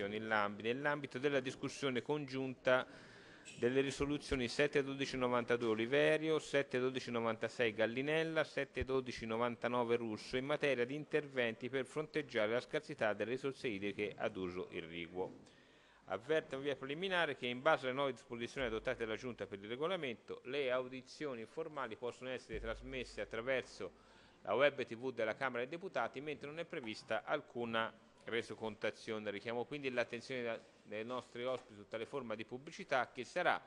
Commissione nell'ambito della discussione congiunta delle risoluzioni 7-1292 Oliverio, 7-1296 Gallinella, 7-1299 Russo in materia di interventi per fronteggiare la scarsità delle risorse idriche ad uso irriguo. Avverto in via preliminare che in base alle nuove disposizioni adottate dalla Giunta per il regolamento le audizioni formali possono essere trasmesse attraverso la web tv della Camera dei Deputati mentre non è prevista alcuna resocontazione. Richiamo quindi l'attenzione dei nostri ospiti su tale forma di pubblicità che sarà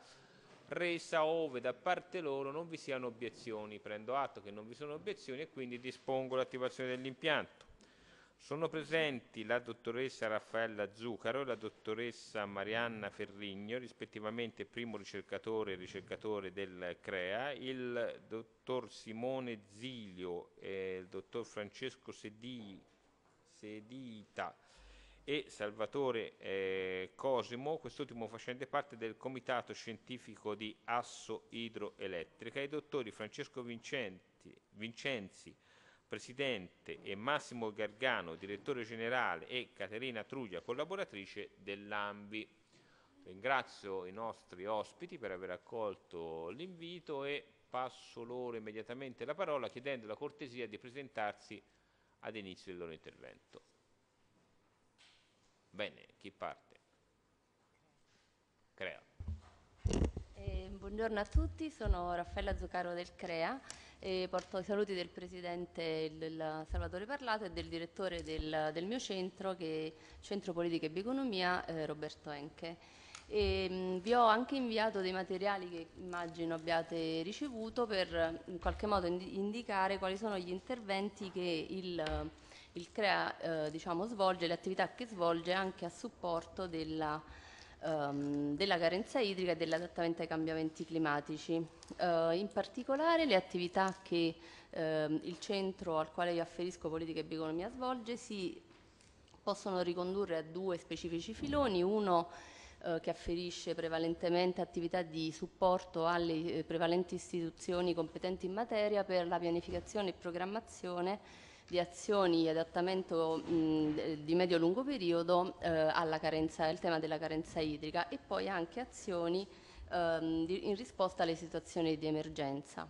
resa ove da parte loro non vi siano obiezioni. Prendo atto che non vi sono obiezioni e quindi dispongo l'attivazione dell'impianto. Sono presenti la dottoressa Raffaella Zucaro e la dottoressa Marianna Ferrigno, rispettivamente primo ricercatore e ricercatore del CREA, il dottor Simone Zilio e il dottor Francesco Sedì Sedita e Salvatore eh, Cosimo, quest'ultimo facente parte del comitato scientifico di Asso Idroelettrica, i dottori Francesco Vincenti, Vincenzi, presidente, e Massimo Gargano, direttore generale, e Caterina Truglia, collaboratrice dell'AMBI. Ringrazio i nostri ospiti per aver accolto l'invito e passo loro immediatamente la parola chiedendo la cortesia di presentarsi ad inizio del loro intervento. Bene, chi parte? Crea. Eh, buongiorno a tutti, sono Raffaella Zuccaro del CREA e porto i saluti del Presidente Salvatore Parlato e del direttore del, del mio centro, che, Centro Politica e Bioeconomia, eh, Roberto Enche. E ehm, vi ho anche inviato dei materiali che immagino abbiate ricevuto per in qualche modo indicare quali sono gli interventi che il, il CREA eh, diciamo, svolge, le attività che svolge anche a supporto della, ehm, della carenza idrica e dell'adattamento ai cambiamenti climatici. Eh, in particolare le attività che ehm, il centro al quale io afferisco politica e bioeconomia svolge si possono ricondurre a due specifici filoni, uno eh, che afferisce prevalentemente attività di supporto alle eh, prevalenti istituzioni competenti in materia per la pianificazione e programmazione di azioni di adattamento mh, di medio-lungo periodo eh, alla carenza, al tema della carenza idrica e poi anche azioni ehm, di, in risposta alle situazioni di emergenza.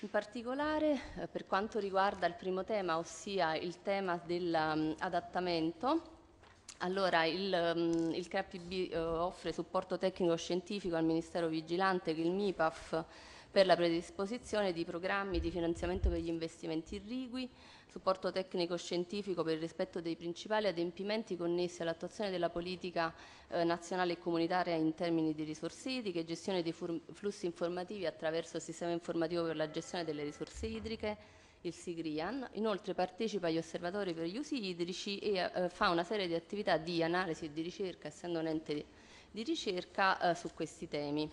In particolare eh, per quanto riguarda il primo tema, ossia il tema dell'adattamento, allora, il, mm, il CAPB eh, offre supporto tecnico-scientifico al Ministero Vigilante che il MIPAF per la predisposizione di programmi di finanziamento per gli investimenti irrigui, supporto tecnico-scientifico per il rispetto dei principali adempimenti connessi all'attuazione della politica eh, nazionale e comunitaria in termini di risorse idriche, gestione dei flussi informativi attraverso il sistema informativo per la gestione delle risorse idriche, il SIGRIAN, inoltre partecipa agli osservatori per gli usi idrici e eh, fa una serie di attività di analisi e di ricerca, essendo un ente di ricerca eh, su questi temi.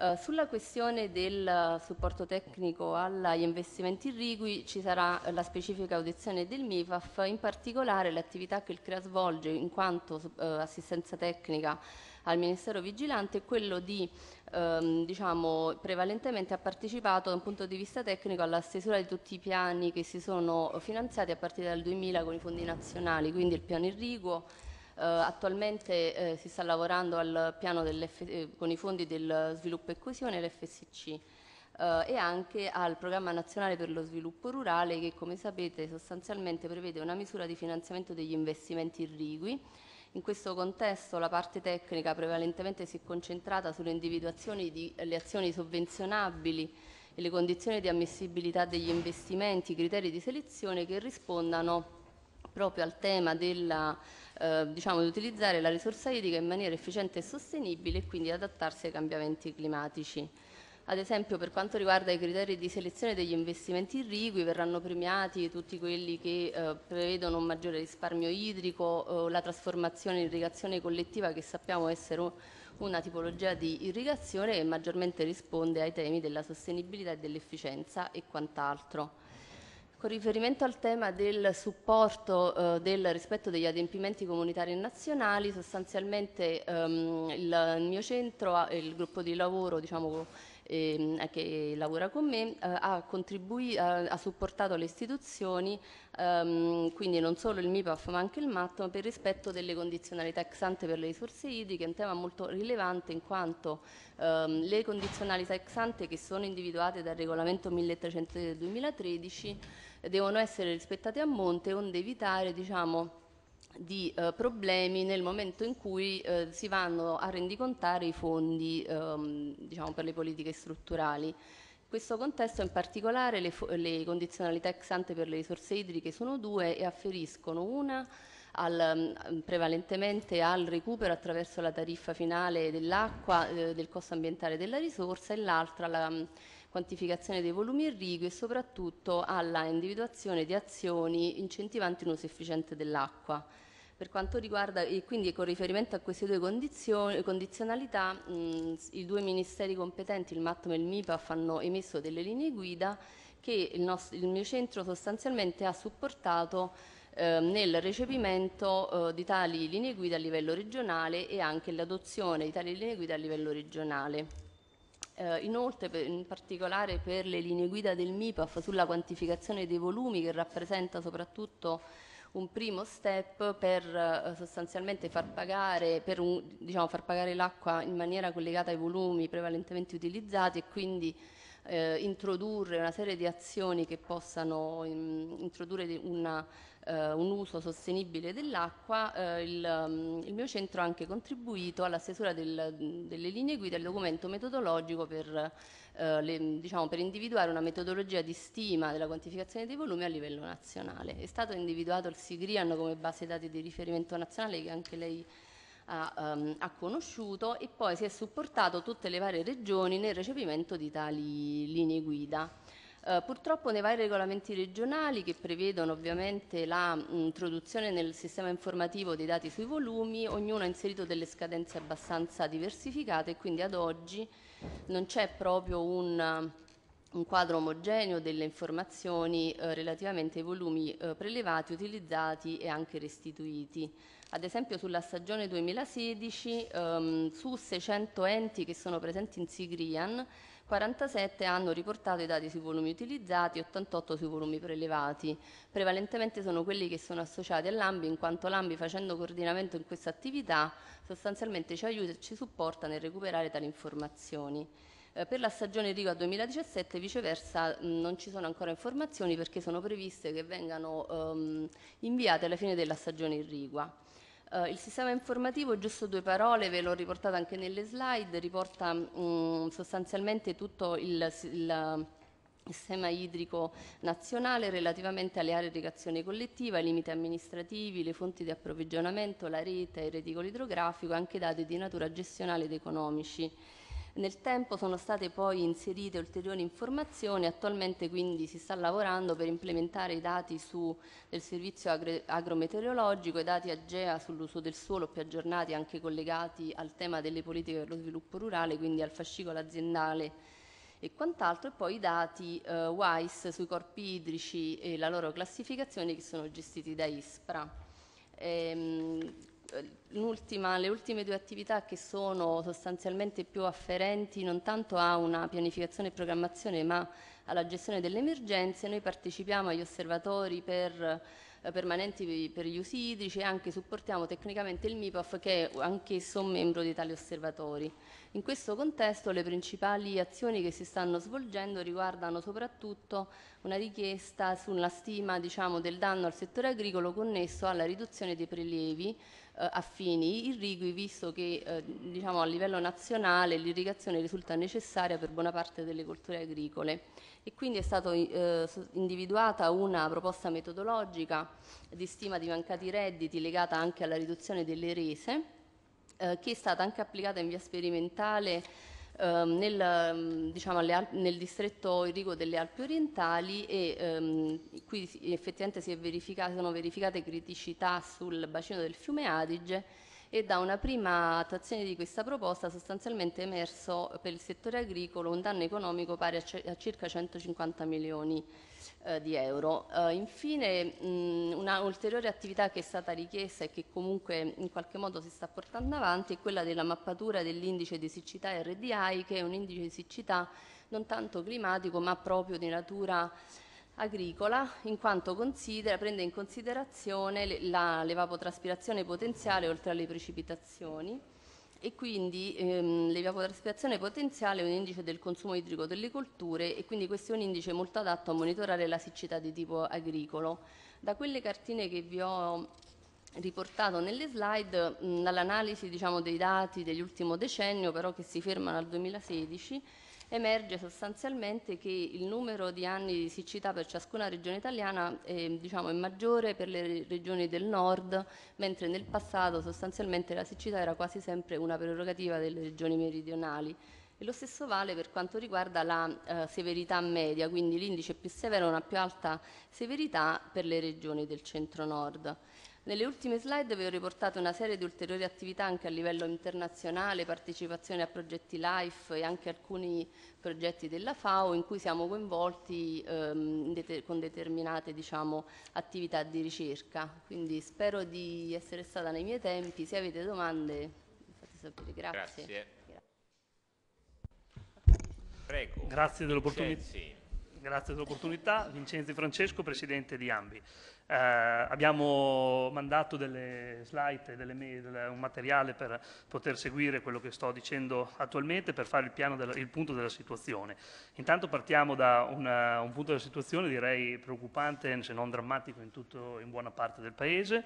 Eh, sulla questione del supporto tecnico agli investimenti irrigui ci sarà la specifica audizione del MIFAF, in particolare l'attività che il CREA svolge in quanto eh, assistenza tecnica al Ministero vigilante è quello di ehm, diciamo, prevalentemente ha partecipato da un punto di vista tecnico alla stesura di tutti i piani che si sono finanziati a partire dal 2000 con i fondi nazionali, quindi il piano irriguo, Uh, attualmente eh, si sta lavorando al piano eh, con i fondi del sviluppo e coesione, l'FSC, uh, eh, e anche al programma nazionale per lo sviluppo rurale che come sapete sostanzialmente prevede una misura di finanziamento degli investimenti irrigui in questo contesto la parte tecnica prevalentemente si è concentrata sull'individuazione delle azioni sovvenzionabili e le condizioni di ammissibilità degli investimenti, i criteri di selezione che rispondano proprio al tema della, eh, diciamo, di utilizzare la risorsa idrica in maniera efficiente e sostenibile e quindi adattarsi ai cambiamenti climatici. Ad esempio per quanto riguarda i criteri di selezione degli investimenti irrigui verranno premiati tutti quelli che eh, prevedono un maggiore risparmio idrico, eh, la trasformazione in irrigazione collettiva che sappiamo essere una tipologia di irrigazione che maggiormente risponde ai temi della sostenibilità e dell'efficienza e quant'altro. Con riferimento al tema del supporto eh, del rispetto degli adempimenti comunitari e nazionali, sostanzialmente ehm, il, mio centro, e il gruppo di lavoro diciamo, eh, che lavora con me, eh, ha, ha, supportato le istituzioni, ehm, quindi non solo il MIPAF ma anche il MAT, per rispetto delle condizionalità ex ante per le risorse idriche, un tema molto rilevante in quanto ehm, le condizionalità ex ante che sono individuate dal regolamento 1300 del 2013 devono essere rispettate a monte onde evitare diciamo, di eh, problemi nel momento in cui eh, si vanno a rendicontare i fondi ehm, diciamo, per le politiche strutturali. In questo contesto in particolare le, le condizionalità ex ante per le risorse idriche sono due e afferiscono una al, mm, prevalentemente al recupero attraverso la tariffa finale dell'acqua, eh, del costo ambientale della risorsa e l'altra alla mm, quantificazione dei volumi irrigui e soprattutto alla individuazione di azioni incentivanti un uso efficiente dell'acqua. Per quanto riguarda, e quindi con riferimento a queste due condizionalità, mh, i due ministeri competenti, il MATM e il MIPAF, hanno emesso delle linee guida che il, nostro, il mio centro sostanzialmente ha supportato eh, nel recepimento eh, di tali linee guida a livello regionale e anche l'adozione di tali linee guida a livello regionale. Eh, inoltre, per, in particolare per le linee guida del MIPAF sulla quantificazione dei volumi, che rappresenta soprattutto un primo step per eh, sostanzialmente far pagare, per un, diciamo, far pagare l'acqua in maniera collegata ai volumi prevalentemente utilizzati e quindi eh, introdurre una serie di azioni che possano in, mm, introdurre una eh, un uso sostenibile dell'acqua, eh, il, mm, il, mio centro ha anche contribuito alla stesura del, mm, delle linee guida e documento metodologico per, eh, le, mm, diciamo, per, individuare una metodologia di stima della quantificazione dei volumi a livello nazionale. È stato individuato il Sigrian come base dati di riferimento nazionale che anche lei ha, um, ha, conosciuto e poi si è supportato tutte le varie regioni nel recepimento di tali linee guida. Eh, purtroppo nei vari regolamenti regionali che prevedono ovviamente l'introduzione nel sistema informativo dei dati sui volumi, ognuno ha inserito delle scadenze abbastanza diversificate e quindi ad oggi non c'è proprio un, un, quadro omogeneo delle informazioni eh, relativamente ai volumi eh, prelevati, utilizzati e anche restituiti. Ad esempio sulla stagione 2016 ehm, su 600 enti che sono presenti in Sigrian 47 hanno riportato i dati sui volumi utilizzati, 88 sui volumi prelevati. Prevalentemente sono quelli che sono associati all'AMBI, in quanto l'AMBI facendo coordinamento in questa attività sostanzialmente ci aiuta e ci supporta nel recuperare tali informazioni. Eh, per la stagione Riga 2017 viceversa mm, non ci sono ancora informazioni perché sono previste che vengano ehm, inviate alla fine della stagione Irrigua. Eh, il sistema informativo, giusto due parole, ve l'ho riportato anche nelle slide, riporta mh, mm, sostanzialmente tutto il, eh, il sistema idrico nazionale relativamente alle aree di irrigazione collettiva, ai limiti amministrativi, le fonti di approvvigionamento, la rete, il reticolo idrografico e anche dati di natura gestionale ed economici. Nel tempo sono state poi inserite ulteriori informazioni, attualmente quindi si sta lavorando per implementare i dati su, del servizio agro, agrometeorologico, i dati AGEA sull'uso del suolo più aggiornati anche collegati al tema delle politiche per lo sviluppo rurale, quindi al fascicolo aziendale e quant'altro, e poi i dati eh, WISE sui corpi idrici e la loro classificazione che sono gestiti da ISPRA. Ehm, eh, le ultime due attività che sono sostanzialmente più afferenti non tanto a una pianificazione e programmazione ma alla gestione delle emergenze, noi partecipiamo agli osservatori per eh, permanenti per gli usi idrici e anche supportiamo tecnicamente il MIPOF che è anch'esso un membro di tali osservatori. In questo contesto le principali azioni che si stanno svolgendo riguardano soprattutto una richiesta sulla stima diciamo, del danno al settore agricolo connesso alla riduzione dei prelievi eh, affini irrigui, visto che eh, diciamo, a livello nazionale l'irrigazione risulta necessaria per buona parte delle colture agricole e quindi è stata eh, individuata una proposta metodologica di stima di mancati redditi legata anche alla riduzione delle rese, eh, che è stata anche applicata in via sperimentale ehm, nel, ehm, diciamo, nel, distretto irrigo delle Alpi orientali e ehm, qui effettivamente si, verificata, sono verificate criticità sul bacino del fiume Adige e da una prima attuazione di questa proposta sostanzialmente è emerso per il settore agricolo un danno economico pari a, circa 150 milioni eh, di euro. Eh, infine un'ulteriore attività che è stata richiesta e che comunque in qualche modo si sta portando avanti è quella della mappatura dell'indice di siccità RDI che è un indice di siccità non tanto climatico ma proprio di natura agricola in quanto prende in considerazione l'evapotraspirazione potenziale oltre alle precipitazioni e quindi ehm, l'evapotraspirazione potenziale è un indice del consumo idrico delle colture e quindi questo è un indice molto adatto a monitorare la siccità di tipo agricolo. Da quelle cartine che vi ho riportato nelle slide, dall'analisi diciamo, dei dati dell'ultimo decennio però che si fermano al 2016, emerge sostanzialmente che il numero di anni di siccità per ciascuna regione italiana eh, diciamo, è maggiore per le regioni del nord, mentre nel passato sostanzialmente la siccità era quasi sempre una prerogativa delle regioni meridionali. E lo stesso vale per quanto riguarda la eh, severità media, quindi l'indice più severo ha una più alta severità per le regioni del centro-nord. Nelle ultime slide vi ho riportato una serie di ulteriori attività anche a livello internazionale, partecipazione a progetti LIFE e anche alcuni progetti della FAO in cui siamo coinvolti ehm, con determinate diciamo, attività di ricerca. Quindi spero di essere stata nei miei tempi, se avete domande fate sapere, grazie. Grazie, Prego. grazie dell'opportunità. Grazie dell'opportunità. Vincenzo Francesco, presidente di Ambi. Eh, abbiamo mandato delle slide, delle mail, un materiale per poter seguire quello che sto dicendo attualmente per fare il, della, il punto della situazione. Intanto partiamo da una, un punto della situazione direi preoccupante, se non drammatico in, tutto, in buona parte del Paese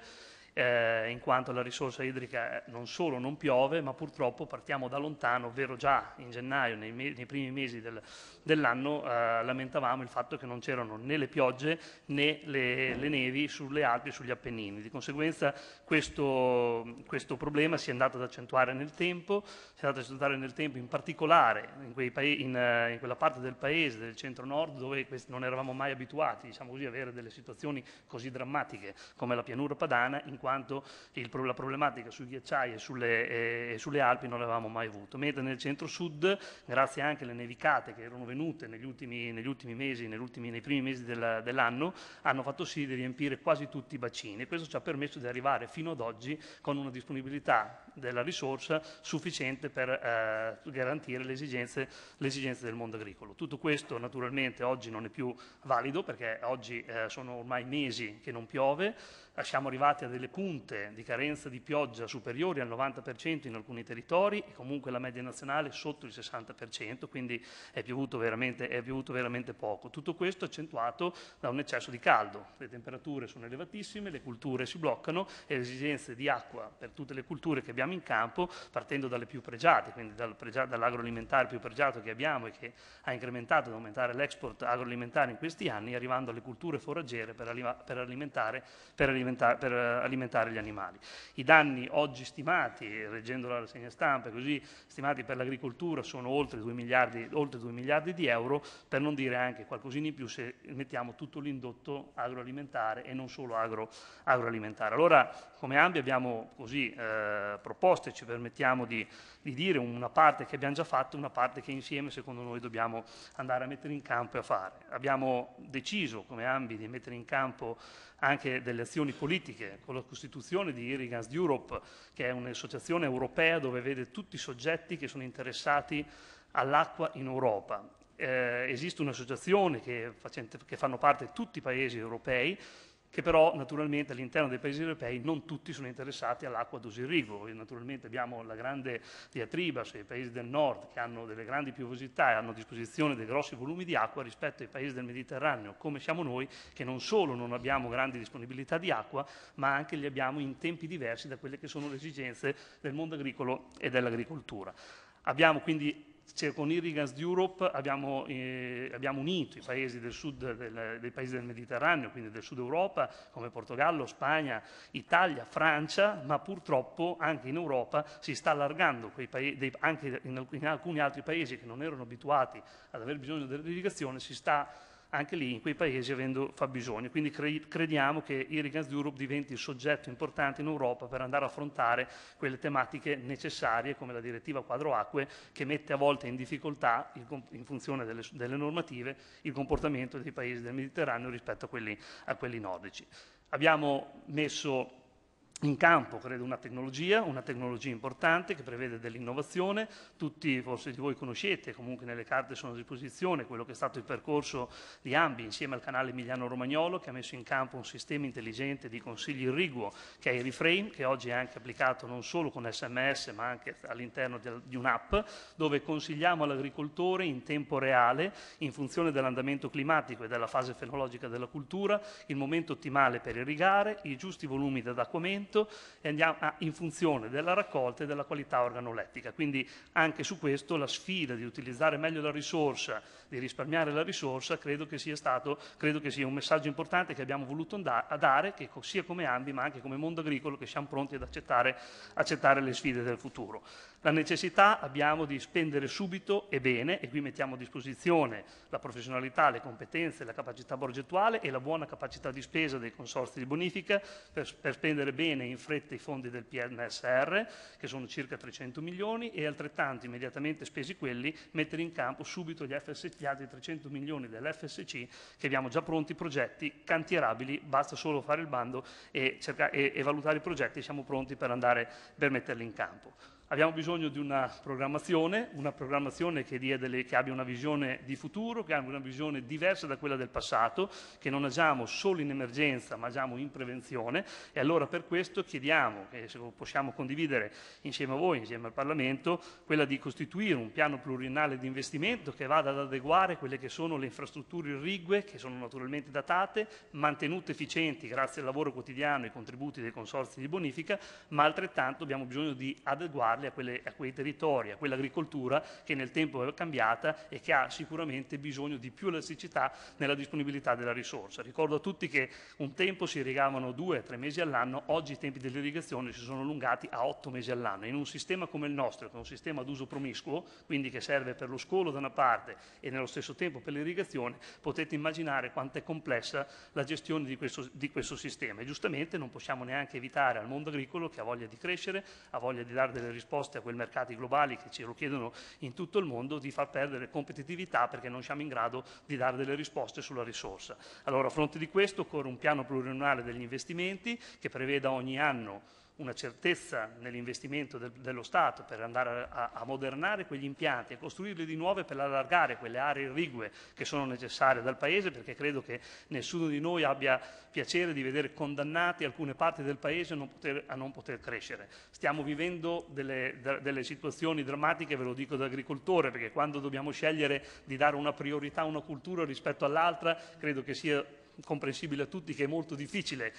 eh, in quanto la risorsa idrica non solo non piove, ma purtroppo partiamo da lontano, ovvero già in gennaio, nei, me- nei primi mesi del, dell'anno, eh, lamentavamo il fatto che non c'erano né le piogge né le, le nevi sulle Alpi e sugli Appennini. Di conseguenza questo, questo, problema si è andato ad accentuare nel tempo, si è andato ad accentuare nel tempo in particolare in, pa- in, eh, in quella parte del paese, del centro-nord, dove quest- non eravamo mai abituati diciamo così, a avere delle situazioni così drammatiche come la pianura padana, in quanto il, la problematica sui ghiacciai e sulle, eh, sulle Alpi non l'avevamo mai avuto. Mentre nel centro-sud, grazie anche alle nevicate che erano venute negli ultimi, negli ultimi mesi, ultimi, nei primi mesi della, dell'anno, hanno fatto sì di riempire quasi tutti i bacini. e Questo ci ha permesso di arrivare fino ad oggi con una disponibilità della risorsa sufficiente per eh, garantire le esigenze, le esigenze, del mondo agricolo. Tutto questo naturalmente oggi non è più valido perché oggi eh, sono ormai mesi che non piove, siamo arrivati a delle punte di carenza di pioggia superiori al 90% in alcuni territori e comunque la media nazionale sotto il 60%, quindi è piovuto veramente, è piovuto veramente poco. Tutto questo accentuato da un eccesso di caldo, le temperature sono elevatissime, le culture si bloccano e le esigenze di acqua per tutte le culture che abbiamo in campo, partendo dalle più pregiate, quindi dal pregiato, dall'agroalimentare più pregiato che abbiamo e che ha incrementato ad aumentare l'export agroalimentare in questi anni, arrivando alle culture foraggiere per, per alimentare, per alimentare per eh, alimentare gli animali. I danni oggi stimati, leggendo la rassegna stampa, così stimati per l'agricoltura sono oltre 2, miliardi, oltre 2 miliardi di euro, per non dire anche qualcosina in più se mettiamo tutto l'indotto agroalimentare e non solo agro, agroalimentare. Allora, come ambi abbiamo così eh, proposte, ci permettiamo di, di dire una parte che abbiamo già fatto, una parte che insieme secondo noi dobbiamo andare a mettere in campo e a fare. Abbiamo deciso come Ambi di mettere in campo anche delle azioni politiche, con la costituzione di Irrigans Europe, che è un'associazione europea dove vede tutti i soggetti che sono interessati all'acqua in Europa. Eh, esiste un'associazione che, che fanno parte tutti i paesi europei che però naturalmente all'interno dei paesi europei non tutti sono interessati all'acqua d'osirrigo. Naturalmente abbiamo la grande diatriba sui paesi del nord che hanno delle grandi piovosità e hanno a disposizione dei grossi volumi di acqua rispetto ai paesi del Mediterraneo, come siamo noi, che non solo non abbiamo grandi disponibilità di acqua, ma anche li abbiamo in tempi diversi da quelle che sono le esigenze del mondo agricolo e dell'agricoltura. Abbiamo quindi cioè, con Irrigans Europe abbiamo, eh, abbiamo, unito i paesi del sud, del, dei paesi del Mediterraneo, quindi del sud Europa, come Portogallo, Spagna, Italia, Francia, ma purtroppo anche in Europa si sta allargando paesi, dei, anche in, alcuni altri paesi che non erano abituati ad aver bisogno dell'irrigazione, si sta anche lì in quei paesi avendo fabbisogno. Quindi crediamo che Irrigance Europe diventi il soggetto importante in Europa per andare a affrontare quelle tematiche necessarie come la direttiva quadro acque che mette a volte in difficoltà in funzione delle, delle normative il comportamento dei paesi del Mediterraneo rispetto a quelli, a quelli nordici. Abbiamo messo in campo credo una tecnologia, una tecnologia importante che prevede dell'innovazione, tutti forse di voi conoscete, comunque nelle carte sono a disposizione quello che è stato il percorso di Ambi insieme al canale Emiliano Romagnolo che ha messo in campo un sistema intelligente di consigli irriguo che è il Reframe che oggi è anche applicato non solo con SMS ma anche all'interno di un'app dove consigliamo all'agricoltore in tempo reale in funzione dell'andamento climatico e della fase fenologica della cultura il momento ottimale per irrigare, i giusti volumi di d'adacquamento all'allevamento a, in funzione della raccolta e della qualità organolettica. Quindi anche su questo la sfida di utilizzare meglio la risorsa, di risparmiare la risorsa, credo che sia, stato, credo che sia un messaggio importante che abbiamo voluto dare, che sia come Ambi ma anche come mondo agricolo che siamo pronti ad accettare, accettare le sfide del futuro. La necessità abbiamo di spendere subito e bene, e qui mettiamo a disposizione la professionalità, le competenze, la capacità progettuale e la buona capacità di spesa dei consorzi di bonifica per, per spendere bene in fretta i fondi del PNSR, che sono circa 300 milioni, e altrettanto immediatamente spesi quelli, mettere in campo subito gli, FSC, gli altri 300 milioni dell'FSC che abbiamo già pronti, progetti cantierabili, basta solo fare il bando e, cercare, e, e valutare i progetti, siamo pronti per, andare, per metterli in campo. Abbiamo bisogno di una programmazione, una programmazione che, delle, che, abbia una visione di futuro, che abbia una visione diversa da quella del passato, che non agiamo solo in emergenza ma agiamo in prevenzione e allora per questo chiediamo, e possiamo condividere insieme a voi, insieme al Parlamento, quella di costituire un piano pluriennale di investimento che vada ad adeguare quelle che sono le infrastrutture irrigue, che sono naturalmente datate, mantenute efficienti grazie al lavoro quotidiano e ai contributi dei consorzi di bonifica, ma altrettanto abbiamo bisogno di adeguare adeguarli a, quelle, a quei territori, a quell'agricoltura che nel tempo è cambiata e che ha sicuramente bisogno di più elasticità nella disponibilità della risorsa. Ricordo a tutti che un tempo si irrigavano due, o tre mesi all'anno, oggi i tempi dell'irrigazione si sono allungati a otto mesi all'anno. In un sistema come il nostro, che è un sistema ad uso promiscuo, quindi che serve per lo scolo da una parte e nello stesso tempo per l'irrigazione, potete immaginare quanto è complessa la gestione di questo, di questo sistema. E giustamente non possiamo neanche evitare al mondo agricolo che ha voglia di crescere, ha voglia di dare delle risposte risposte a quei mercati globali che ce lo chiedono in tutto il mondo, di far perdere competitività perché non siamo in grado di dare delle risposte sulla risorsa. Allora a fronte di questo occorre un piano pluriennale degli investimenti che preveda ogni anno una certezza nell'investimento del, dello Stato per andare a, a modernare quegli impianti e costruirli di nuove per allargare quelle aree irrigue che sono necessarie dal Paese, perché credo che nessuno di noi abbia piacere di vedere condannati alcune parti del Paese a non poter, a non poter crescere. Stiamo vivendo delle, delle situazioni drammatiche, ve lo dico da agricoltore, perché quando dobbiamo scegliere di dare una priorità a una cultura rispetto all'altra, credo che sia comprensibile a tutti che è molto difficile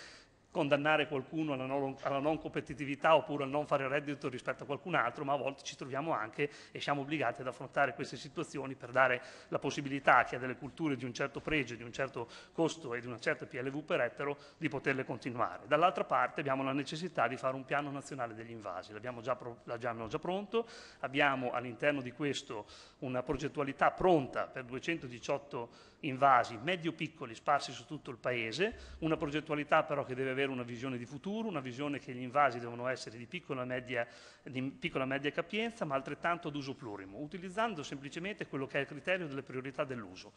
condannare qualcuno alla non, alla non, competitività oppure a non fare reddito rispetto a qualcun altro, ma a volte ci troviamo anche e siamo obbligati ad affrontare queste situazioni per dare la possibilità a chi ha delle culture di un certo pregio, di un certo costo e di una certa PLV per ettaro di poterle continuare. Dall'altra parte abbiamo la necessità di fare un piano nazionale degli invasi, l'abbiamo già, l'abbiamo già pronto, abbiamo all'interno di questo una progettualità pronta per 218 invasi medio-piccoli sparsi su tutto il paese, una progettualità però che deve avere una visione di futuro, una visione che gli invasi devono essere di piccola media, di piccola media capienza ma altrettanto ad uso plurimo, utilizzando semplicemente quello che è il criterio delle priorità dell'uso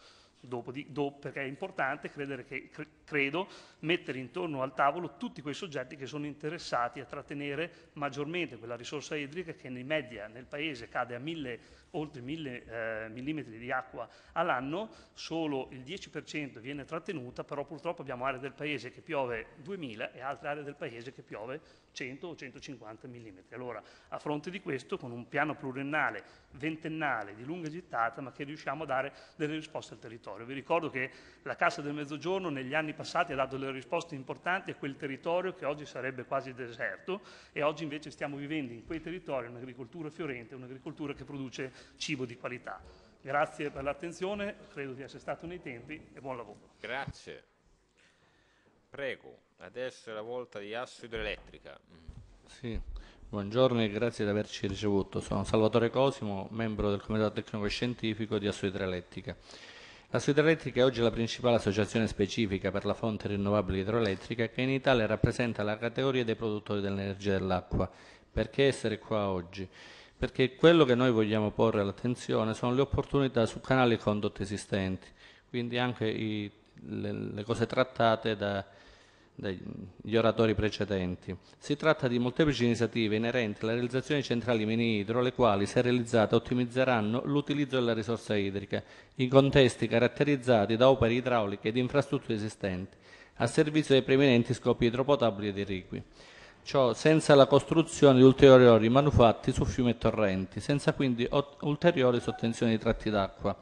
dopo di, do, perché è importante che, cre, credo, mettere intorno al tavolo tutti quei soggetti che sono interessati a trattenere maggiormente quella risorsa idrica che in media nel paese cade a mille, oltre 1000 eh, mm di acqua all'anno, solo il 10% viene trattenuta, però purtroppo abbiamo aree del paese che piove 2000 e altre aree del paese che piove 2000. 100 o 150 mm. Allora, a fronte di questo, con un piano pluriennale, ventennale, di lunga gittata, ma che riusciamo a dare delle risposte al territorio. Vi ricordo che la Cassa del Mezzogiorno negli anni passati ha dato delle risposte importanti a quel territorio che oggi sarebbe quasi deserto e oggi invece stiamo vivendo in quei territori un'agricoltura fiorente, un'agricoltura che produce cibo di qualità. Grazie per l'attenzione, credo di essere stato nei tempi e buon lavoro. Grazie. Prego. Adesso è la volta di Asso Idroelettrica. Sì, buongiorno e grazie di averci ricevuto. Sono Salvatore Cosimo, membro del Comitato Tecnico Scientifico di Asso Idroelettrica. Asso Idroelettrica è oggi la principale associazione specifica per la fonte rinnovabile idroelettrica che in Italia rappresenta la categoria dei produttori dell'energia dell'acqua. Perché essere qua oggi? Perché quello che noi vogliamo porre all'attenzione sono le opportunità su canali e condotte esistenti, quindi anche i, le, le cose trattate da degli oratori precedenti. Si tratta di molteplici iniziative inerenti alla realizzazione di centrali mini idro, le quali, se realizzate, ottimizzeranno l'utilizzo della risorsa idrica in contesti caratterizzati da opere idrauliche ed infrastrutture esistenti, a servizio dei preminenti scopi idropotabili ed irrigui. Ciò senza la costruzione di ulteriori manufatti su fiumi e torrenti, senza quindi ulteriori sottensioni di tratti d'acqua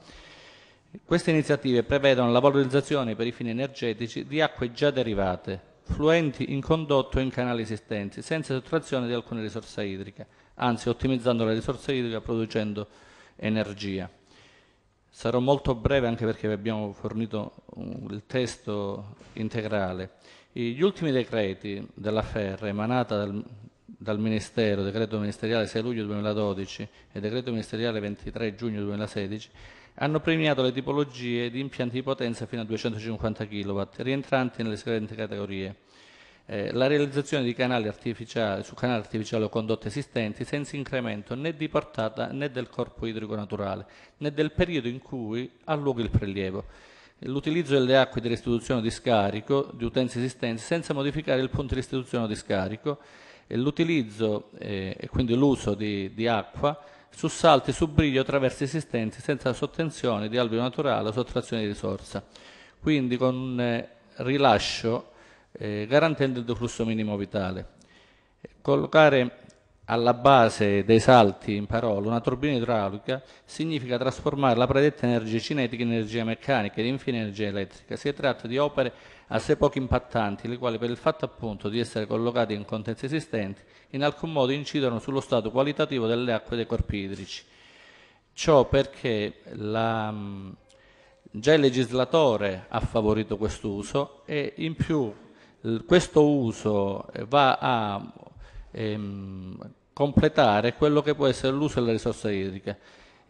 queste iniziative prevedono la valorizzazione per i fini energetici di acque già derivate, fluenti in condotto e in canali esistenti, senza sottrazione di alcune risorse idriche, anzi ottimizzando la risorsa idrica producendo energia. Sarò molto breve anche perché vi abbiamo fornito il testo integrale. Gli ultimi decreti della Ferra, emanata dal, dal Ministero, decreto ministeriale 6 luglio 2012 e decreto ministeriale 23 giugno 2016, hanno premiato le tipologie di impianti di potenza fino a 250 kW, rientranti nelle seguenti categorie. Eh, la realizzazione di canali artificiali su canali artificiali o condotte esistenti senza incremento né di portata né del corpo idrico naturale né del periodo in cui ha luogo il prelievo. L'utilizzo delle acque di restituzione di scarico di utenze esistenti senza modificare il punto di restituzione di scarico. L'utilizzo eh, e quindi l'uso di, di acqua su salti, su briglio, attraverso esistenze, senza sottenzione di alveo naturale o sottrazione di risorsa. Quindi con un eh, rilascio eh, garantendo il deflusso minimo vitale. Collocare alla base dei salti, in parola, una turbina idraulica significa trasformare la predetta energia cinetica in energia meccanica ed infine energia elettrica. Si tratta di opere assai poco impattanti, le quali per il fatto appunto di essere collocate in contesti esistenti, in alcun modo incidono sullo stato qualitativo delle acque dei corpi idrici. Ciò perché la, già il legislatore ha favorito quest'uso e in più questo uso eh, va a ehm, completare quello che può essere l'uso delle risorse idriche.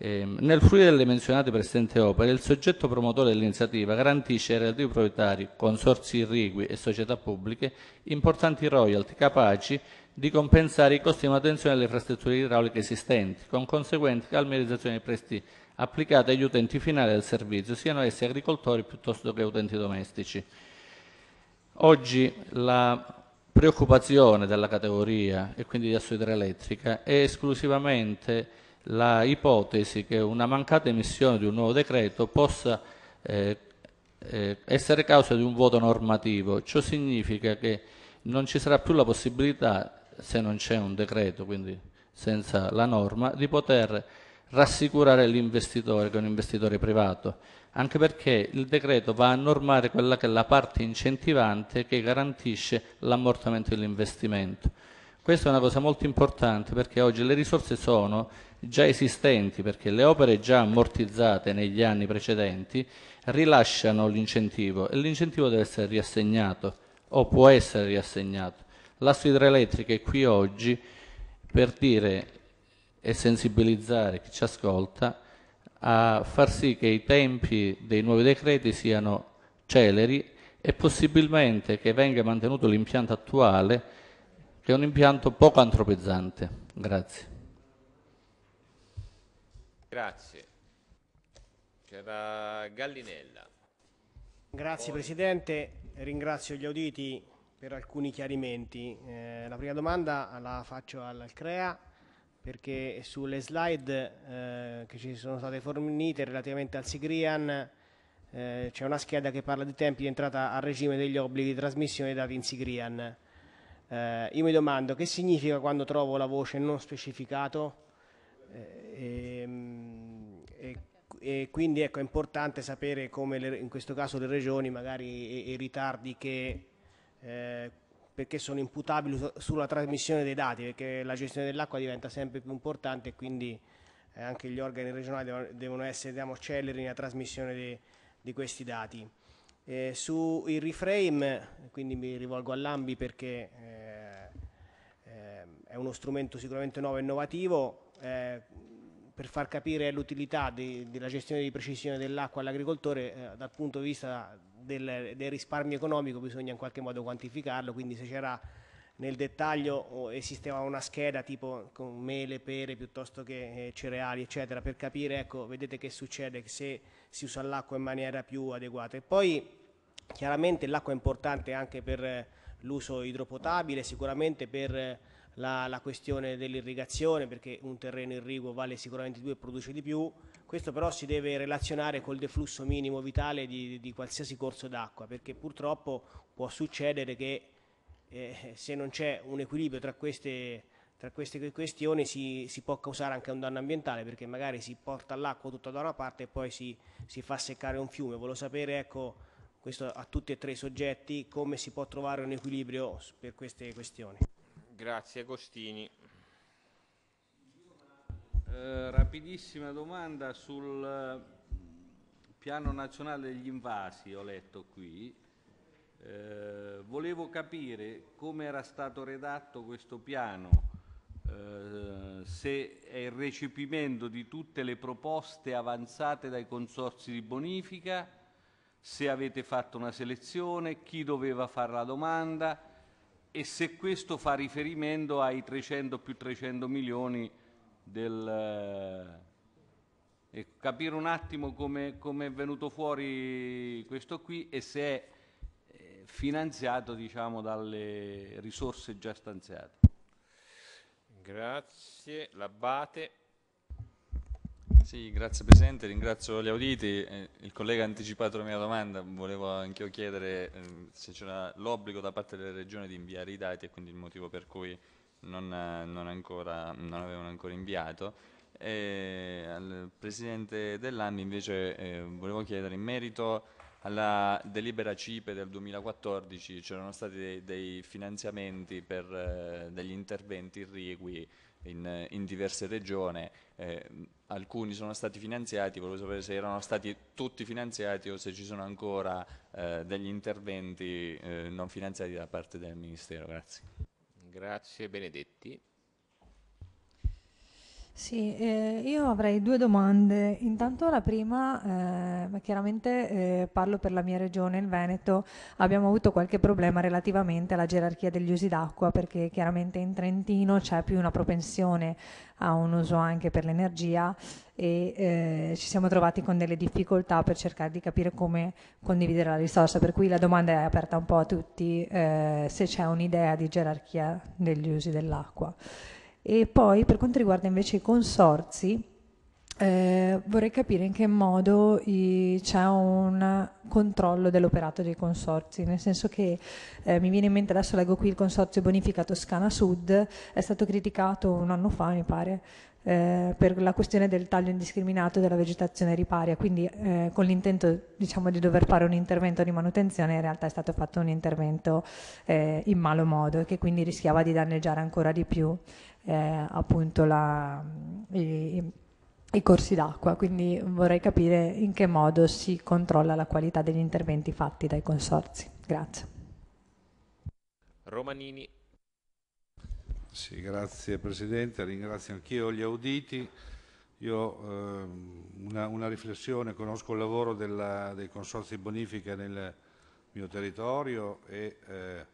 Eh, nel fruire delle menzionate presenti opere, il soggetto promotore dell'iniziativa garantisce ai relativi proprietari, consorsi irrigui e società pubbliche importanti royalty capaci di compensare i costi di manutenzione delle infrastrutture idrauliche esistenti, con conseguente calmerizzazione dei prestiti applicati agli utenti finali del servizio, siano essi agricoltori piuttosto che utenti domestici. Oggi la preoccupazione della categoria e quindi di assoidra elettrica è esclusivamente la ipotesi che una mancata emissione di un nuovo decreto possa eh, eh, essere causa di un voto normativo. Ciò significa che non ci sarà più la possibilità, se non c'è un decreto, quindi senza la norma, di poter rassicurare l'investitore, che è un investitore privato, anche perché il decreto va a normare quella che è la parte incentivante che garantisce l'ammortamento dell'investimento. Questa è una cosa molto importante perché oggi le risorse sono già esistenti, perché le opere già ammortizzate negli anni precedenti rilasciano l'incentivo e l'incentivo deve essere riassegnato o può essere riassegnato. L'asso idroelettrica è qui oggi per dire e sensibilizzare chi ci ascolta a far sì che i tempi dei nuovi decreti siano celeri e possibilmente che venga mantenuto l'impianto attuale che è un impianto poco antropizzante. Grazie. Grazie. C'era Gallinella. Grazie Poi... Presidente, ringrazio gli auditi per alcuni chiarimenti. Eh, la prima domanda la faccio al CREA perché sulle slide eh, che ci sono state fornite relativamente al Sigrian eh, c'è una scheda che parla di tempi di entrata a regime degli obblighi di trasmissione dei dati in Sigrian. Eh, io mi domando che significa quando trovo la voce non specificato e, eh, ehm, e, e quindi ecco, è importante sapere come le, in questo caso le regioni magari e, i ritardi che eh, perché sono imputabili sulla trasmissione dei dati perché la gestione dell'acqua diventa sempre più importante e quindi eh, anche gli organi regionali devono, devono essere diciamo, celeri nella trasmissione de, di questi dati. Eh, Sui reframe, quindi mi rivolgo all'AMBI perché eh, ehm, è uno strumento sicuramente nuovo e innovativo, eh, per far capire l'utilità della gestione di precisione dell'acqua all'agricoltore eh, dal punto di vista del, del, risparmio economico bisogna in qualche modo quantificarlo, quindi se c'era nel dettaglio oh, esisteva una scheda tipo con mele, pere piuttosto che eh, cereali eccetera per capire ecco vedete che succede se si usa l'acqua in maniera più adeguata e poi chiaramente l'acqua è importante anche per eh, l'uso idropotabile sicuramente per eh, la, la questione dell'irrigazione perché un terreno irriguo vale sicuramente di più e produce di più, questo però si deve relazionare col deflusso minimo vitale di, di qualsiasi corso d'acqua perché purtroppo può succedere che eh, se non c'è un equilibrio tra queste, tra queste questioni si, si, può causare anche un danno ambientale perché magari si porta l'acqua tutta da una parte e poi si, si fa seccare un fiume. Volevo sapere ecco, questo a tutti e tre i soggetti come si può trovare un equilibrio per queste questioni. Grazie Agostini. Eh, rapidissima domanda sul eh, piano nazionale degli invasi, ho letto qui. Eh, volevo capire come era stato redatto questo piano, eh, se è il recepimento di tutte le proposte avanzate dai consorsi di bonifica, se avete fatto una selezione, chi doveva fare la domanda, e se questo fa riferimento ai 300 più 300 milioni del... Eh, ecco, capire un attimo come, come, è venuto fuori questo qui e se è eh, finanziato diciamo, dalle risorse già stanziate. Grazie. L'Abate. Sì, grazie Presidente, ringrazio gli auditi. Eh, il collega ha anticipato la mia domanda, volevo anche io chiedere eh, se c'era l'obbligo da parte delle regioni di inviare i dati e quindi il motivo per cui non, non, ancora, non avevano ancora inviato. E al Presidente dell'AMI invece eh, volevo chiedere in merito alla delibera CIPE del 2014 c'erano stati dei, dei finanziamenti per eh, degli interventi irrigui in, in diverse regioni, eh, alcuni sono stati finanziati, volevo sapere se erano stati tutti finanziati o se ci sono ancora eh, degli interventi eh, non finanziati da parte del Ministero. Grazie. Grazie Benedetti. Sì, eh, io avrei due domande. Intanto la prima, eh, chiaramente eh, parlo per la mia regione, il Veneto, abbiamo avuto qualche problema relativamente alla gerarchia degli usi d'acqua perché chiaramente in Trentino c'è più una propensione a un uso anche per l'energia e eh, ci siamo trovati con delle difficoltà per cercare di capire come condividere la risorsa, per cui la domanda è aperta un po' a tutti eh, se c'è un'idea di gerarchia degli usi dell'acqua. E poi per quanto riguarda invece i consorzi, eh, vorrei capire in che modo i, c'è un controllo dell'operato dei consorzi, nel senso che eh, mi viene in mente adesso leggo qui il consorzio Bonifica Toscana Sud, è stato criticato un anno fa mi pare eh, per la questione del taglio indiscriminato della vegetazione riparia, quindi eh, con l'intento diciamo, di dover fare un intervento di manutenzione in realtà è stato fatto un intervento eh, in malo modo e che quindi rischiava di danneggiare ancora di più eh, appunto la, i, i corsi d'acqua, quindi vorrei capire in che modo si controlla la qualità degli interventi fatti dai consorzi. Grazie. Romanini sì, grazie Presidente, ringrazio anch'io gli auditi. Io eh, una, una, riflessione, conosco il lavoro della, dei consorzi bonifica nel mio territorio e eh,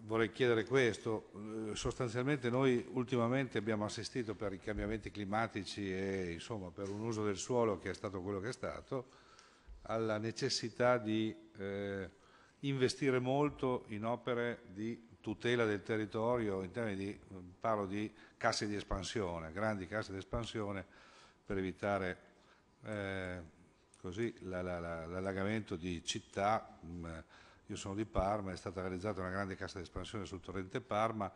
vorrei chiedere questo. Eh, sostanzialmente noi ultimamente abbiamo assistito per i cambiamenti climatici e insomma, per un uso del suolo che è stato quello che è stato, alla necessità di eh, investire molto in opere di tutela del territorio in termini di, parlo di casse di espansione, grandi casse di espansione per evitare eh, l'allagamento la, la, di città. Mm, io sono di Parma, è stata realizzata una grande cassa di espansione sul torrente Parma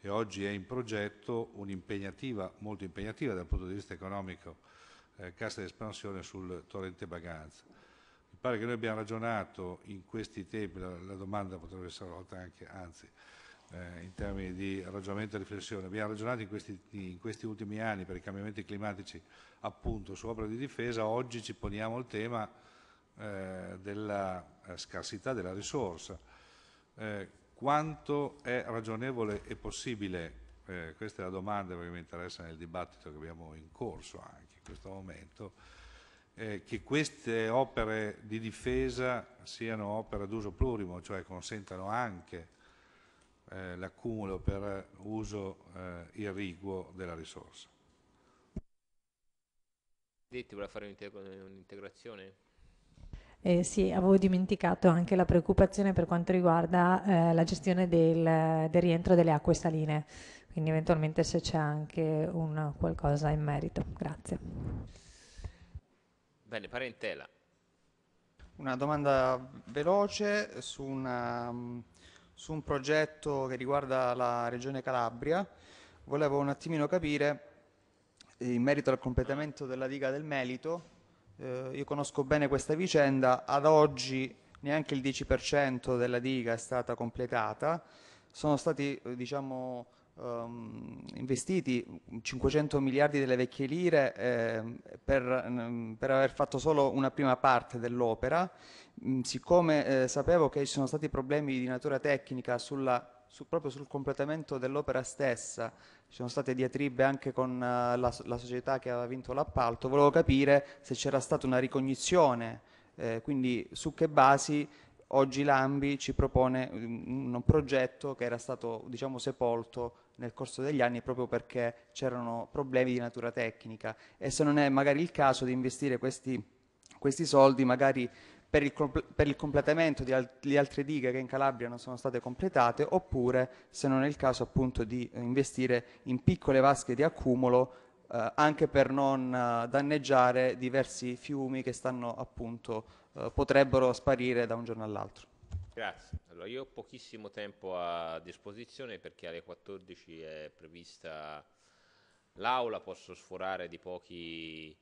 e oggi è in progetto un'impegnativa, molto impegnativa dal punto di vista economico, eh, cassa di espansione sul torrente Baganza. Mi pare che noi abbiamo ragionato in questi tempi, la, la domanda potrebbe essere volta anche, anzi, eh, in termini di ragionamento e riflessione, abbiamo ragionato in questi, in questi ultimi anni per i cambiamenti climatici appunto su opere di difesa, oggi ci poniamo il tema eh, della eh, scarsità della risorsa. Eh, quanto è ragionevole e possibile, eh, questa è la domanda che mi interessa nel dibattito che abbiamo in corso anche in questo momento, eh, che queste opere di difesa siano opere ad uso plurimo, cioè consentano anche eh, l'accumulo per uso eh, irriguo della risorsa. Detti, voleva fare un'integrazione? Eh sì, avevo dimenticato anche la preoccupazione per quanto riguarda eh, la gestione del, del, rientro delle acque saline, quindi eventualmente se c'è anche un, qualcosa in merito. Grazie. Bene, parentela. Una domanda veloce su, una, um, su un progetto che riguarda la regione Calabria. Volevo un attimino capire, eh, in merito al completamento della diga del Melito, eh, io conosco bene questa vicenda, ad oggi neanche il 10% della diga è stata completata, sono stati eh, diciamo, um, investiti 500 miliardi delle vecchie lire eh, per, mm, per, aver fatto solo una prima parte dell'opera. Mm, siccome eh, sapevo che ci sono stati problemi di natura tecnica sulla, su, proprio sul completamento dell'opera stessa, ci sono state diatribe anche con uh, la, la società che aveva vinto l'appalto, volevo capire se c'era stata una ricognizione eh, quindi su che basi oggi l'AMBI ci propone un, mm, un progetto che era stato diciamo, sepolto nel corso degli anni proprio perché c'erano problemi di natura tecnica e se non è magari il caso di investire questi, questi soldi magari per il, per il, completamento di, al di, altre dighe che in Calabria non sono state completate, oppure se non è il caso appunto di eh, investire in piccole vasche di accumulo eh, anche per non eh, danneggiare diversi fiumi che stanno appunto eh, potrebbero sparire da un giorno all'altro. Grazie. Allora, io ho pochissimo tempo a disposizione perché alle 14 è prevista l'aula, posso sforare di pochi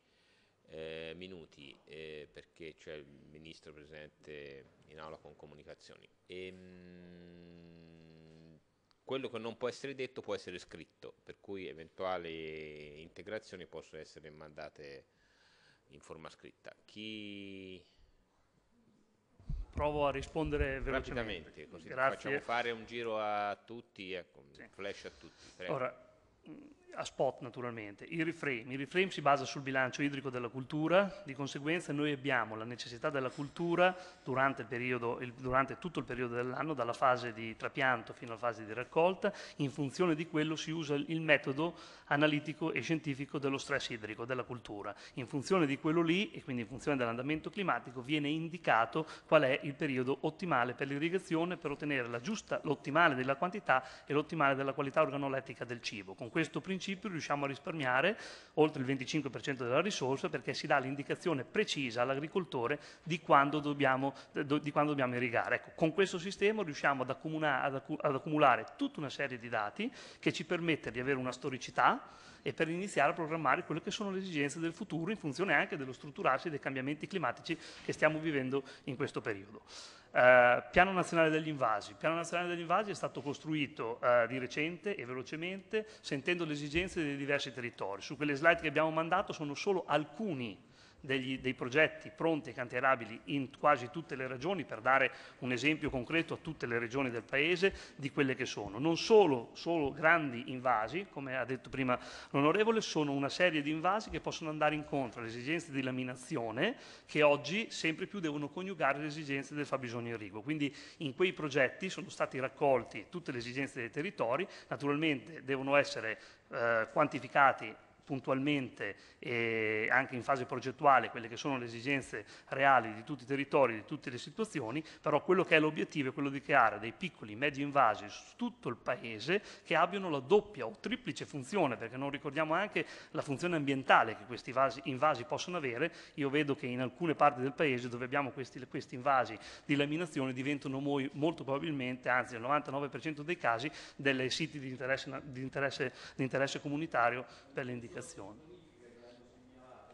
eh, minuti eh, perché c'è il Ministro presente in aula con comunicazioni. E, ehm, mh, quello che non può essere detto può essere scritto, per cui eventuali integrazioni possono essere mandate in forma scritta. Chi provo a rispondere velocemente. Rapidamente, così Grazie. facciamo fare un giro a tutti, ecco, un sì. flash a tutti. Prego. Ora, a spot naturalmente, il reframe. Il reframe si basa sul bilancio idrico della cultura, di conseguenza noi abbiamo la necessità della cultura durante, il periodo, il, durante tutto il periodo dell'anno, dalla fase di trapianto fino alla fase di raccolta, in funzione di quello si usa il metodo analitico e scientifico dello stress idrico, della cultura. In funzione di quello lì e quindi in funzione dell'andamento climatico viene indicato qual è il periodo ottimale per l'irrigazione per ottenere l'ottimale della quantità e l'ottimale della qualità organolettica del cibo. Con questo principio principio riusciamo a risparmiare oltre il 25% della risorsa perché si dà l'indicazione precisa all'agricoltore di quando dobbiamo, di quando dobbiamo irrigare. Ecco, con questo sistema riusciamo ad, ad accumulare tutta una serie di dati che ci permette di avere una storicità e per iniziare a programmare quelle che sono le esigenze del futuro in funzione anche dello strutturarsi dei cambiamenti climatici che stiamo vivendo in questo periodo. Eh, piano nazionale degli invasi. Il piano nazionale degli invasi è stato costruito eh, di recente e velocemente sentendo le esigenze dei diversi territori. Su quelle slide che abbiamo mandato sono solo alcuni degli, dei progetti pronti e cantierabili in quasi tutte le regioni, per dare un esempio concreto a tutte le regioni del Paese di quelle che sono. Non solo, solo grandi invasi, come ha detto prima l'onorevole, sono una serie di invasi che possono andare incontro alle esigenze di laminazione che oggi sempre più devono coniugare le esigenze del fabbisogno irriguo. Quindi in quei progetti sono stati raccolti tutte le esigenze dei territori, naturalmente devono essere eh, quantificati puntualmente e anche in fase progettuale quelle che sono le esigenze reali di tutti i territori, di tutte le situazioni, però quello che è l'obiettivo è quello di creare dei piccoli medi invasi su tutto il paese che abbiano la doppia o triplice funzione, perché non ricordiamo anche la funzione ambientale che questi invasi, invasi possono avere. Io vedo che in alcune parti del paese dove abbiamo questi, questi invasi di laminazione diventano moi, molto probabilmente, anzi nel 99% dei casi, dei siti di interesse, di interesse, di interesse comunitario per le indicazioni pianificazione.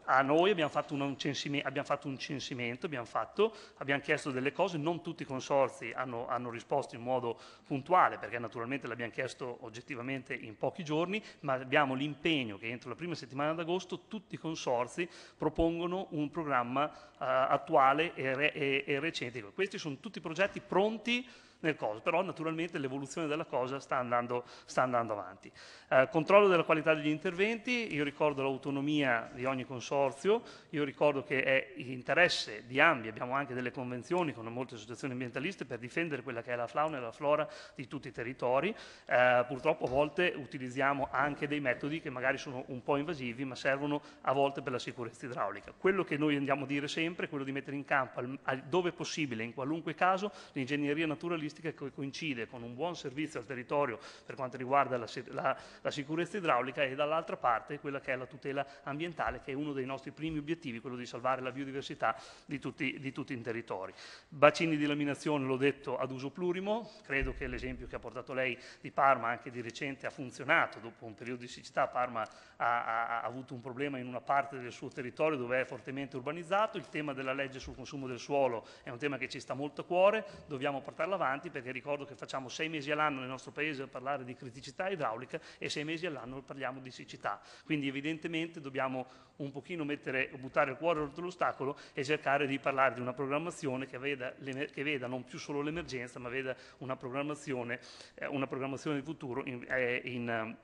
A noi abbiamo fatto, un censimento, abbiamo fatto un censimento abbiamo, fatto, abbiamo, chiesto delle cose, non tutti i consorzi hanno, hanno risposto in modo puntuale, perché naturalmente l'abbiamo chiesto oggettivamente in pochi giorni, ma abbiamo l'impegno che entro la prima settimana d'agosto tutti i consorzi propongono un programma eh, attuale e, re, e, e recente. Questi sono tutti progetti pronti nel coso, però naturalmente l'evoluzione della cosa sta andando, sta andando avanti. Eh, controllo della qualità degli interventi, io ricordo l'autonomia di ogni consorzio, io ricordo che è interesse di ambi, abbiamo anche delle convenzioni con molte associazioni ambientaliste per difendere quella che è la fauna e la flora di tutti i territori, eh, purtroppo a volte utilizziamo anche dei metodi che magari sono un po' invasivi ma servono a volte per la sicurezza idraulica. Quello che noi andiamo a dire sempre è quello di mettere in campo dove possibile, in qualunque caso, l'ingegneria naturalistica caratteristica che coincide con un buon servizio al territorio per quanto riguarda la, la, la sicurezza idraulica e dall'altra parte quella che è la tutela ambientale, che è uno dei nostri primi obiettivi, quello di salvare la biodiversità di tutti, di tutti i territori. Bacini di laminazione, l'ho detto, ad uso plurimo, credo che l'esempio che ha portato lei di Parma anche di recente ha funzionato, dopo un periodo di siccità Parma ha, ha, ha avuto un problema in una parte del suo territorio dove è fortemente urbanizzato, il tema della legge sul consumo del suolo è un tema che ci sta molto a cuore, dobbiamo portarlo avanti importanti perché ricordo che facciamo sei mesi all'anno nel nostro paese a parlare di criticità idraulica e sei mesi all'anno parliamo di siccità. Quindi evidentemente dobbiamo un pochino mettere, buttare il cuore oltre l'ostacolo e cercare di parlare di una programmazione che veda, che veda non più solo l'emergenza ma veda una programmazione, eh, una programmazione di futuro in, eh, in,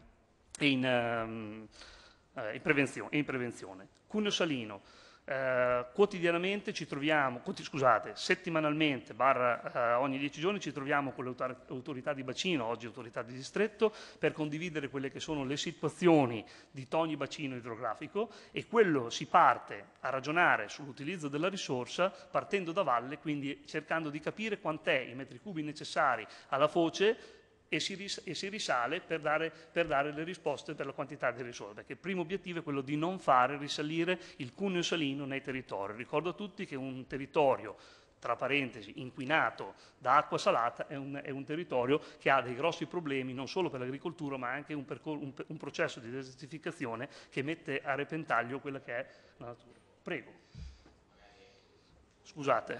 in, ehm, eh, in prevenzione. Cuneo Salino. Eh, quotidianamente ci troviamo, scusate, settimanalmente, barra eh, ogni dieci giorni ci troviamo con le autorità di bacino, oggi autorità di distretto, per condividere quelle che sono le situazioni di ogni bacino idrografico e quello si parte a ragionare sull'utilizzo della risorsa partendo da valle, quindi cercando di capire quant'è i metri cubi necessari alla foce e si, ris- e si risale per dare, per dare, le risposte per la quantità di risorse, perché il primo obiettivo è quello di non fare risalire il cuneo salino nei territori. Ricordo a tutti che un territorio tra parentesi, inquinato da acqua salata, è un, è un, territorio che ha dei grossi problemi non solo per l'agricoltura, ma anche un, percor- un, un processo di desertificazione che mette a repentaglio quella che è la natura. Prego. Scusate.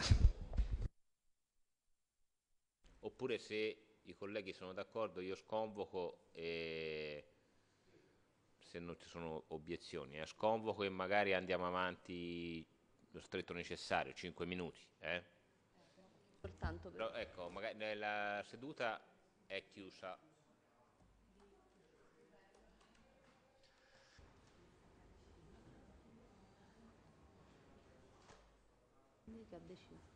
Oppure se i colleghi sono d'accordo, io sconvoco e se non ci sono obiezioni, eh, sconvoco e magari andiamo avanti lo stretto necessario, 5 minuti. Eh. Però, ecco, magari la seduta è chiusa. Che ha deciso.